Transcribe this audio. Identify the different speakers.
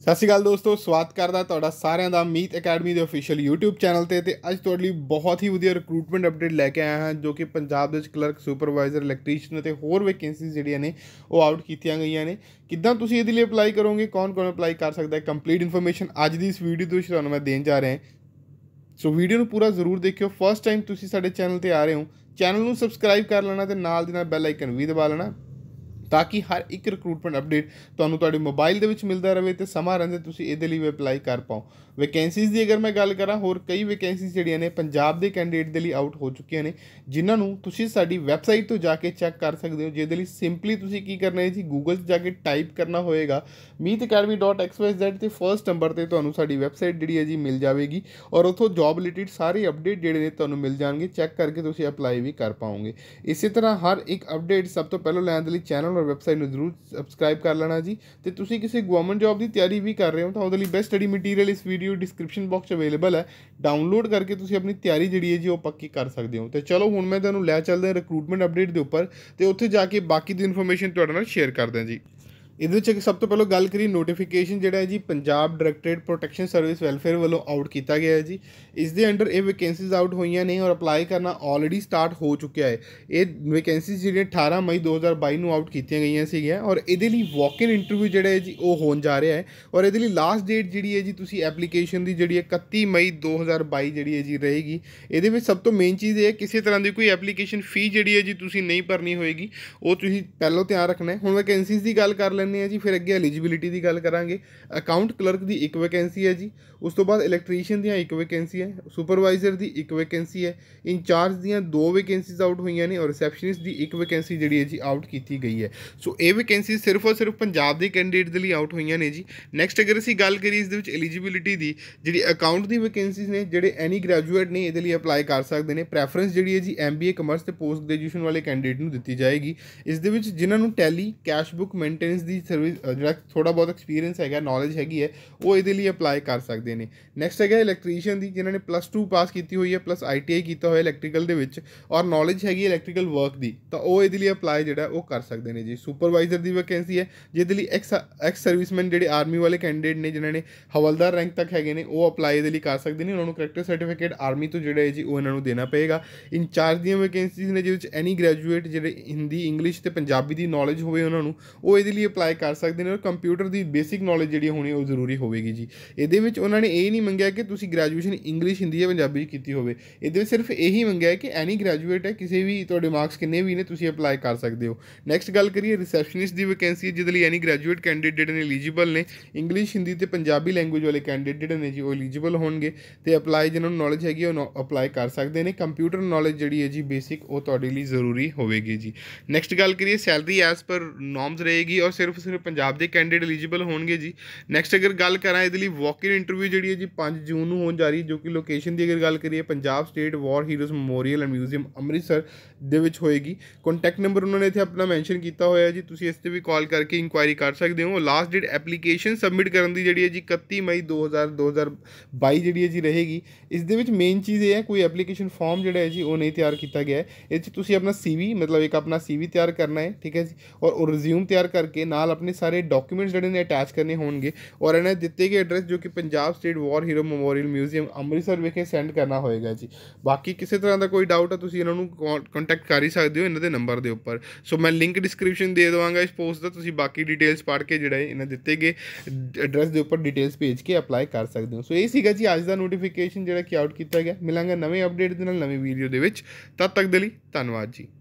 Speaker 1: ਸਤਿ ਸ਼੍ਰੀ ਅਕਾਲ ਦੋਸਤੋ ਸਵਾਗਤ ਕਰਦਾ ਤੁਹਾਡਾ ਸਾਰਿਆਂ ਦਾ ਮੀਤ ਅਕੈਡਮੀ ਦੇ ਅਫੀਸ਼ੀਅਲ YouTube ਚੈਨਲ ਤੇ ਤੇ ਅੱਜ ਤੁਹਾਡੇ ਲਈ ਬਹੁਤ ਹੀ ਵਧੀਆ ਰਿਕਰੂਟਮੈਂਟ ਅਪਡੇਟ ਲੈ ਕੇ ਆਇਆ ਹਾਂ ਜੋ ਕਿ ਪੰਜਾਬ ਦੇ ਵਿੱਚ ਕਲਰਕ ਸੁਪਰਵਾਈਜ਼ਰ ਇਲੈਕਟ੍ਰੀਸ਼ੀਅਨ ਅਤੇ ਹੋਰ ਵੈਕੈਂਸੀਜ਼ ਜਿਹੜੀਆਂ ਨੇ ਉਹ ਆਊਟ ਕੀਤੀਆਂ ਗਈਆਂ ਨੇ ਕਿੱਦਾਂ ਤੁਸੀਂ ਇਹਦੇ ਲਈ ਅਪਲਾਈ ਕਰੋਗੇ ਕੌਣ-ਕੌਣ ਅਪਲਾਈ ਕਰ ਸਕਦਾ ਹੈ ਕੰਪਲੀਟ ਇਨਫੋਰਮੇਸ਼ਨ ਅੱਜ ਦੀ ਇਸ ਵੀਡੀਓ ਤੋਂ ਵਿੱਚ ਤੁਹਾਨੂੰ ਮੈਂ ਦੇਣ ਜਾ ਰਿਹਾ ਹਾਂ ਸੋ ਵੀਡੀਓ ਨੂੰ ਪੂਰਾ ਜ਼ਰੂਰ ਦੇਖਿਓ ਫਸਟ ਟਾਈਮ ਤੁਸੀਂ ਸਾਡੇ ਚੈਨਲ ਤੇ ਆ ਰਹੇ ਹੋ ਚੈਨਲ ਨੂੰ ਸਬਸਕ੍ਰਾਈਬ ਕਰ ਲੈਣਾ ਤੇ ਨਾਲ ਦੀ ਨਾਲ ਬੈਲ ਆਈਕਨ ਵੀ ਦਬਾ ਲੈਣਾ ਤਾਂ ਕਿ ਹਰ ਇੱਕ ਰਿਕਰੂਟਮੈਂਟ ਅਪਡੇਟ ਤੁਹਾਨੂੰ ਤੁਹਾਡੇ ਮੋਬਾਈਲ ਦੇ ਵਿੱਚ ਮਿਲਦਾ ਰਹੇ ਤੇ ਸਮਾਂ ਰਹਿੰਦੇ ਤੁਸੀਂ ਇਹਦੇ ਲਈ ਵੀ ਅਪਲਾਈ ਕਰ ਪਾਓ ਵੈਕੈਂਸੀਜ਼ ਦੀ ਅਗਰ ਮੈਂ ਗੱਲ ਕਰਾਂ ਹੋਰ ਕਈ ਵੈਕੈਂਸੀਜ਼ ਜਿਹੜੀਆਂ ਨੇ ਪੰਜਾਬ ਦੇ ਕੈਂਡੀਡੇਟ ਦੇ ਲਈ ਆਊਟ ਹੋ ਚੁੱਕੀਆਂ ਨੇ ਜਿਨ੍ਹਾਂ ਨੂੰ ਤੁਸੀਂ ਸਾਡੀ ਵੈਬਸਾਈਟ ਤੋਂ ਜਾ ਕੇ ਚੈੱਕ ਕਰ ਸਕਦੇ ਹੋ ਜਿਹਦੇ ਲਈ ਸਿੰਪਲੀ ਤੁਸੀਂ ਕੀ ਕਰਨਾ ਹੈ ਜੀ ਗੂਗਲ 'ਚ ਜਾ ਕੇ ਟਾਈਪ ਕਰਨਾ ਹੋਏਗਾ meetacademy.xyz ਤੇ ਫਰਸਟ ਨੰਬਰ ਤੇ ਤੁਹਾਨੂੰ ਸਾਡੀ ਵੈਬਸਾਈਟ ਜਿਹੜੀ ਹੈ ਜੀ ਮਿਲ ਜਾਵੇਗੀ ਔਰ ਉੱਥੋਂ ਜੌਬ ਰਿਲੇਟਡ ਸਾਰੇ ਅਪਡੇਟ ਜਿਹੜੇ ਨੇ ਤੁਹਾਨੂੰ ਮਿਲ ਜਾਣਗੇ ਚੈੱਕ ਕਰਕੇ ਤੁਸੀਂ ਅਪਲਾਈ ਵੀ ਕਰ ਪਾਓਗੇ ਇਸੇ ਤਰ੍ਹਾਂ ਹਰ ਇੱਕ ਅਪਡੇਟ ਸਭ ਤੋਂ ਪਹਿਲਾਂ ਲੈਣ ਦੇ ਲਈ ਚੈਨਲ ਮੈਂ ਵੈਬਸਾਈਟ ਨੂੰ ਜ਼ਰੂਰ ਸਬਸਕ੍ਰਾਈਬ ਕਰ ਲੈਣਾ ਜੀ ਤੇ ਤੁਸੀਂ ਕਿਸੇ ਗਵਰਨਮੈਂਟ ਜੌਬ ਦੀ ਤਿਆਰੀ ਵੀ ਕਰ ਰਹੇ ਹੋ ਤਾਂ ਉਹਦੇ ਲਈ ਬੈਸਟ ਸਟੱਡੀ ਮਟੀਰੀਅਲ ਇਸ ਵੀਡੀਓ ਡਿਸਕ੍ਰਿਪਸ਼ਨ ਬਾਕਸ ਅਵੇਲੇਬਲ ਹੈ ਡਾਊਨਲੋਡ ਕਰਕੇ ਤੁਸੀਂ ਆਪਣੀ ਤਿਆਰੀ ਜਿਹੜੀ ਹੈ ਜੀ ਉਹ ਪੱਕੀ ਕਰ ਸਕਦੇ ਹੋ ਤੇ ਚਲੋ ਹੁਣ ਮੈਂ ਤੁਹਾਨੂੰ ਲੈ ਚੱਲਦਾ ਹਾਂ ਰਿਕਰੂਟਮੈਂਟ ਅਪਡੇਟ ਦੇ ਉੱਪਰ ਤੇ ਉੱਥੇ ਜਾ ਕੇ ਬਾਕੀ ਦੀ ਇਨਫੋਰਮੇਸ਼ਨ ਤੁਹਾਡੇ ਨਾਲ ਸ਼ੇਅਰ ਹਾਂ ਜੀ ਇਹਦੇ ਵਿੱਚ ਸਭ ਤੋਂ ਪਹਿਲਾਂ ਗੱਲ ਕਰੀ ਨੋਟੀਫਿਕੇਸ਼ਨ ਜਿਹੜਾ ਹੈ ਜੀ Punjab directorate protection service welfare ਵੱਲੋਂ ਆਊਟ ਕੀਤਾ ਗਿਆ ਹੈ ਜੀ ਇਸ ਦੇ ਅੰਡਰ ਇਹ ਵੈਕੈਂਸੀਜ਼ ਆਊਟ ਹੋਈਆਂ ਨੇ ਔਰ ਅਪਲਾਈ ਕਰਨਾ ਆਲਰੇਡੀ ਸਟਾਰਟ ਹੋ ਚੁੱਕਿਆ ਹੈ ਇਹ ਵੈਕੈਂਸੀਜ਼ ਜਿਹੜੀਆਂ 18 ਮਈ 2022 ਨੂੰ ਆਊਟ ਕੀਤੀਆਂ ਗਈਆਂ ਸੀਗੀਆਂ ਔਰ ਇਹਦੇ ਲਈ ਵਾਕ ਇਨ ਇੰਟਰਵਿਊ ਜਿਹੜਾ ਹੈ ਜੀ ਉਹ ਹੋਣ ਜਾ ਰਿਹਾ ਹੈ ਔਰ ਇਹਦੇ ਲਈ ਲਾਸਟ ਡੇਟ ਜਿਹੜੀ ਹੈ ਜੀ ਤੁਸੀਂ ਐਪਲੀਕੇਸ਼ਨ ਦੀ ਜਿਹੜੀ ਹੈ 31 ਮਈ 2022 ਜਿਹੜੀ ਹੈ ਜੀ ਰਹੇਗੀ ਇਹਦੇ ਵਿੱਚ ਸਭ ਤੋਂ ਮੇਨ ਚੀਜ਼ ਇਹ ਹੈ ਕਿਸੇ ਤਰ੍ਹਾਂ ਦੀ ਕੋਈ ਐਪਲੀਕੇਸ਼ਨ ਫੀ ਜਿਹੜੀ ਹੈ ਜੀ ਤੁਸੀਂ ਨਹੀਂ ਭਰਨੀ ਹੋਏਗੀ ਉਹ ਤੁਸੀਂ ਪਹਿਲਾਂ ਧਿਆਨ ਰੱਖਣਾ ਹੈ ਹੁਣ ਵੈਕੈਂਸੀਜ਼ ਦੀ ਗੱਲ ਕਰ ਲੈਂਦੇ ਲੈਂਦੇ ਆ ਜੀ ਫਿਰ ਅੱਗੇ ਐਲੀਜੀਬਿਲਟੀ ਦੀ ਗੱਲ ਕਰਾਂਗੇ ਅਕਾਊਂਟ ਕਲਰਕ ਦੀ ਇੱਕ ਵੈਕੈਂਸੀ ਹੈ ਜੀ ਉਸ ਤੋਂ ਬਾਅਦ ਇਲੈਕਟ੍ਰੀਸ਼ੀਅਨ ਦੀਆਂ ਇੱਕ ਵੈਕੈਂਸੀ ਹੈ ਸੁਪਰਵਾਈਜ਼ਰ ਦੀ ਇੱਕ ਵੈਕੈਂਸੀ ਹੈ ਇਨਚਾਰਜ ਦੀਆਂ ਦੋ ਵੈਕੈਂਸੀਜ਼ ਆਊਟ ਹੋਈਆਂ ਨੇ ਔਰ ਰਿਸੈਪਸ਼ਨਿਸਟ ਦੀ ਇੱਕ ਵੈਕੈਂਸੀ ਜਿਹੜੀ ਹੈ ਜੀ ਆਊਟ ਕੀਤੀ ਗਈ ਹੈ ਸੋ ਇਹ ਵੈਕੈਂਸੀ ਸਿਰਫ ਔਰ ਸਿਰਫ ਪੰਜਾਬ ਦੇ ਕੈਂਡੀਡੇਟ ਦੇ ਲਈ ਆਊਟ ਹੋਈਆਂ ਨੇ ਜੀ ਨੈਕਸਟ ਅਗਰ ਅਸੀਂ ਗੱਲ ਕਰੀਏ ਇਸ ਦੇ ਵਿੱਚ ਐਲੀਜੀਬਿਲਟੀ ਦੀ ਜਿਹੜੀ ਅਕਾਊਂਟ ਦੀ ਵੈਕੈਂਸੀਜ਼ ਨੇ ਜਿਹੜੇ ਐਨੀ ਗ੍ਰੈਜੂਏਟ ਨੇ ਇਹਦੇ ਲਈ ਅਪਲਾਈ ਕਰ ਸਕਦੇ ਨੇ ਪ੍ਰੈਫਰੈਂਸ ਜਿਹੜੀ ਹੈ ਜੀ ਐਮਬੀਏ ਕਮਰਸ ਤੇ ਪੋਸਟ ਗ੍ਰੈਜੂਏਸ਼ਨ ਵਾਲੇ ਕੈਂਡੀਡੇਟ ਨੂੰ ਦਿੱਤੀ ਜਾਏਗੀ ਇਸ ਦੇ ਵਿੱਚ ਜਿਨ੍ਹਾਂ ਨੂੰ ਟੈਲੀ ਕੈਸ਼ ਬੁੱਕ ਮੇਨਟੇਨੈਂਸ ਦੀ ਦੀ ਸਰਵਿਸ ਜਿਹੜਾ ਥੋੜਾ ਬਹੁਤ ਐਕਸਪੀਰੀਅੰਸ ਹੈਗਾ ਨੌਲੇਜ ਹੈਗੀ ਹੈ ਉਹ ਇਹਦੇ ਲਈ ਅਪਲਾਈ ਕਰ ਸਕਦੇ ਨੇ ਨੈਕਸਟ ਹੈਗਾ ਇਲੈਕਟ੍ਰੀਸ਼ੀਅਨ ਦੀ ਜਿਨ੍ਹਾਂ ਨੇ ਪਲੱਸ 2 ਪਾਸ ਕੀਤੀ ਹੋਈ ਹੈ ਪਲੱਸ ਆਈਟੀਆਈ ਕੀਤਾ ਹੋਇਆ ਇਲੈਕਟ੍ਰੀਕਲ ਦੇ ਵਿੱਚ ਔਰ ਨੌਲੇਜ ਹੈਗੀ ਇਲੈਕਟ੍ਰੀਕਲ ਵਰਕ ਦੀ ਤਾਂ ਉਹ ਇਹਦੇ ਲਈ ਅਪਲਾਈ ਜਿਹੜਾ ਉਹ ਕਰ ਸਕਦੇ ਨੇ ਜੀ ਸੁਪਰਵਾਈਜ਼ਰ ਦੀ ਵੈਕੈਂਸੀ ਹੈ ਜਿਹਦੇ ਲਈ ਐਕਸ ਐਕਸ ਸਰਵਿਸਮੈਨ ਜਿਹੜੇ ਆਰਮੀ ਵਾਲੇ ਕੈਂਡੀਡੇਟ ਨੇ ਜਿਨ੍ਹਾਂ ਨੇ ਹਵਲਦਾਰ ਰੈਂਕ ਤੱਕ ਹੈਗੇ ਨੇ ਉਹ ਅਪਲਾਈ ਇਹਦੇ ਲਈ ਕਰ ਸਕਦੇ ਨੇ ਉਹਨਾਂ ਨੂੰ ਕਰੈਕਟਰ ਸਰਟੀਫਿਕੇਟ ਆਰਮੀ ਤੋਂ ਜਿਹੜਾ ਹੈ ਜੀ ਉਹ ਇਹਨਾਂ ਨੂੰ ਦੇਣਾ ਪਏਗਾ ਇਨਚਾਰਜ ਦੀਆਂ ਵੈਕੈਂਸੀਜ਼ ਨੇ ਜਿਹਦੇ ਵਿੱਚ ਐਨੀ ਗ੍ਰੈਜੂਏਟ ਜਿਹੜੇ ਹਿੰਦੀ ਇੰਗਲਿਸ਼ ਤੇ ਪੰਜਾਬੀ ਦੀ ਨੌਲੇਜ ਹੋਵੇ ਉਹਨਾਂ ਨੂੰ ਉਹ ਇਹਦੇ ਲਈ ਅਪਲਾਈ ਟਰਾਈ ਕਰ ਸਕਦੇ ਨੇ ਔਰ ਕੰਪਿਊਟਰ ਦੀ ਬੇਸਿਕ ਨੌਲੇਜ ਜਿਹੜੀ ਹੋਣੀ ਉਹ ਜ਼ਰੂਰੀ ਹੋਵੇਗੀ ਜੀ ਇਹਦੇ ਵਿੱਚ ਉਹਨਾਂ ਨੇ ਇਹ ਨਹੀਂ ਮੰਗਿਆ ਕਿ ਤੁਸੀਂ ਗ੍ਰੈਜੂਏਸ਼ਨ ਇੰਗਲਿਸ਼ ਹਿੰਦੀ ਜਾਂ ਪੰਜਾਬੀ ਕੀਤੀ ਹੋਵੇ ਇਹਦੇ ਵਿੱਚ ਸਿਰਫ ਇਹੀ ਮੰਗਿਆ ਹੈ ਕਿ ਐਨੀ ਗ੍ਰੈਜੂਏਟ ਹੈ ਕਿਸੇ ਵੀ ਤੁਹਾਡੇ ਮਾਰਕਸ ਕਿੰਨੇ ਵੀ ਨੇ ਤੁਸੀਂ ਅਪਲਾਈ ਕਰ ਸਕਦੇ ਹੋ ਨੈਕਸਟ ਗੱਲ ਕਰੀਏ ਰਿਸੈਪਸ਼ਨਿਸਟ ਦੀ ਵੈਕੈਂਸੀ ਜਿਹਦੇ ਲਈ ਐਨੀ ਗ੍ਰੈਜੂਏਟ ਕੈਂਡੀਡੇਟ ਨੇ ਐਲੀਜੀਬਲ ਨੇ ਇੰਗਲਿਸ਼ ਹਿੰਦੀ ਤੇ ਪੰਜਾਬੀ ਲੈਂਗੁਏਜ ਵਾਲੇ ਕੈਂਡੀਡੇਟ ਨੇ ਜੀ ਉਹ ਐਲੀਜੀਬਲ ਹੋਣਗੇ ਤੇ ਅਪਲਾਈ ਜਿਹਨਾਂ ਨੂੰ ਨੌਲੇਜ ਹੈਗੀ ਉਹ ਅਪਲਾਈ ਕਰ ਸਕਦੇ ਨੇ ਕੰਪਿਊਟਰ ਨੌਲੇਜ ਜਿਹੜੀ ਹੈ ਜੀ ਬੇਸਿਕ ਉਹ ਤੁਹਾਡੇ ਲਈ ਜ਼ਰੂਰੀ ਹੋਵੇਗੀ ਜੀ ਨੈਕਸਟ ਗੱਲ ਕਰੀਏ ਸੈਲਰੀ ਐਸ ਪਰ ਨਾਰਮਸ ਰਹੇਗੀ ਔਰ ਸਿਰਫ ਸਿਰਫ ਸਿਰਫ ਪੰਜਾਬ ਦੇ ਕੈਂਡੀਡੇਟ ਐਲੀਜੀਬਲ ਹੋਣਗੇ ਜੀ ਨੈਕਸਟ ਅਗਰ ਗੱਲ ਕਰਾਂ ਇਹਦੇ ਲਈ ਵਾਕ ਇਨ ਇੰਟਰਵਿਊ ਜਿਹੜੀ ਹੈ ਜੀ 5 ਜੂਨ ਨੂੰ ਹੋਣ ਜਾ ਰਹੀ ਹੈ ਜੋ ਕਿ ਲੋਕੇਸ਼ਨ ਦੀ ਅਗਰ ਗੱਲ ਕਰੀਏ Punjab state war heroes memorial and museum Amritsar ਦੇ ਵਿੱਚ ਹੋਏਗੀ ਕੰਟੈਕਟ ਨੰਬਰ ਉਹਨਾਂ ਨੇ ਇੱਥੇ ਆਪਣਾ ਮੈਂਸ਼ਨ ਕੀਤਾ ਹੋਇਆ ਹੈ ਜੀ ਤੁਸੀਂ ਇਸ ਤੇ ਵੀ ਕਾਲ ਕਰਕੇ ਇਨਕੁਆਇਰੀ ਕਰ ਸਕਦੇ ਹੋ ਲਾਸਟ ਡੇਟ ਐਪਲੀਕੇਸ਼ਨ ਸਬਮਿਟ ਕਰਨ ਦੀ ਜਿਹੜੀ ਹੈ ਜੀ 31 ਮਈ 2000 2022 ਜਿਹੜੀ ਹੈ ਜੀ ਰਹੇਗੀ ਇਸ ਦੇ ਵਿੱਚ ਮੇਨ ਚੀਜ਼ ਇਹ ਹੈ ਕੋਈ ਐਪਲੀਕੇਸ਼ਨ ਫਾਰਮ ਜਿਹੜਾ ਹੈ ਜੀ ਉਹ ਨਹੀਂ ਤਿਆਰ ਕੀਤਾ ਗਿਆ ਹੈ ਇਹ 'ਚ ਤੁਸੀਂ ਆਪਣਾ ਸੀਵੀ ਮਤਲਬ ਇੱਕ ਆਪਣਾ ਸੀਵੀ ਤਿਆਰ ਕਰਨਾ ਹੈ ਠੀਕ ਹੈ ਜੀ ਔਰ ਰਿਜ਼ਿਊਮ ਤਿਆਰ ਕਰਕੇ ਨਾਲ ਨਾਲ ਆਪਣੇ ਸਾਰੇ ਡਾਕੂਮੈਂਟਸ ਜਿਹੜੇ ਨੇ ਅਟੈਚ ਕਰਨੇ ਹੋਣਗੇ ਔਰ ਇਹਨਾਂ ਦੇ ਦਿੱਤੇ ਗਏ ਐਡਰੈਸ ਜੋ ਕਿ Punjab state war hero memorial museum Amritsar ਵਿਖੇ ਸੈਂਡ ਕਰਨਾ ਹੋਏਗਾ ਜੀ ਬਾਕੀ ਕਿਸੇ ਤਰ੍ਹਾਂ ਦਾ ਕੋਈ ਡਾਊਟ ਹੈ ਤੁਸੀਂ ਇਹਨਾਂ ਨੂੰ ਕੰਟੈਕਟ ਕਰ ਹੀ ਸਕਦੇ ਹੋ ਇਹਨਾਂ ਦੇ ਨੰਬਰ ਦੇ ਉੱਪਰ ਸੋ ਮੈਂ ਲਿੰਕ ਡਿਸਕ੍ਰਿਪਸ਼ਨ ਦੇ ਦਵਾਂਗਾ ਇਸ ਪੋਸਟ ਦਾ ਤੁਸੀਂ ਬਾਕੀ ਡਿਟੇਲਸ ਪੜ੍ਹ ਕੇ ਜਿਹੜਾ ਇਹਨਾਂ ਦਿੱਤੇ ਗਏ ਐਡਰੈਸ ਦੇ ਉੱਪਰ ਡਿਟੇਲਸ ਭੇਜ ਕੇ ਅਪਲਾਈ ਕਰ ਸਕਦੇ ਹੋ ਸੋ ਇਹ ਸੀਗਾ ਜੀ ਅੱਜ ਦਾ ਨੋਟੀਫਿਕੇਸ਼ਨ ਜਿਹੜਾ ਕਿ ਆਊਟ ਕੀਤਾ ਗਿਆ ਮਿਲਾਂਗੇ ਨਵੇਂ ਅਪਡੇਟ ਦੇ ਨਾਲ ਨਵੇਂ ਵੀਡੀਓ ਦੇ ਵਿੱਚ ਤਦ ਤੱਕ ਦੇ ਲਈ ਧੰਨਵਾਦ ਜੀ